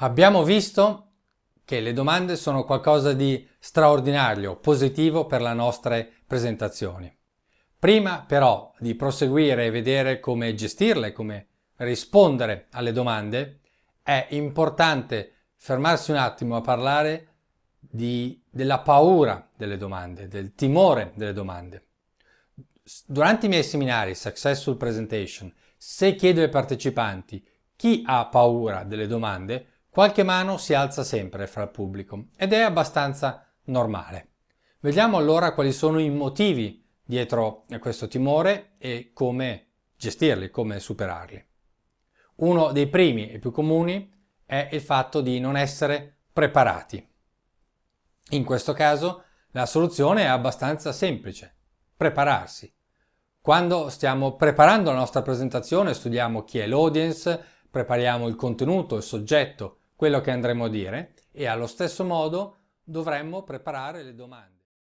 Abbiamo visto che le domande sono qualcosa di straordinario, positivo per le nostre presentazioni. Prima però di proseguire e vedere come gestirle, come rispondere alle domande, è importante fermarsi un attimo a parlare di, della paura delle domande, del timore delle domande. Durante i miei seminari Successful Presentation, se chiedo ai partecipanti chi ha paura delle domande, Qualche mano si alza sempre fra il pubblico ed è abbastanza normale. Vediamo allora quali sono i motivi dietro a questo timore e come gestirli, come superarli. Uno dei primi e più comuni è il fatto di non essere preparati. In questo caso la soluzione è abbastanza semplice, prepararsi. Quando stiamo preparando la nostra presentazione studiamo chi è l'audience, prepariamo il contenuto, il soggetto, quello che andremo a dire e allo stesso modo dovremmo preparare le domande.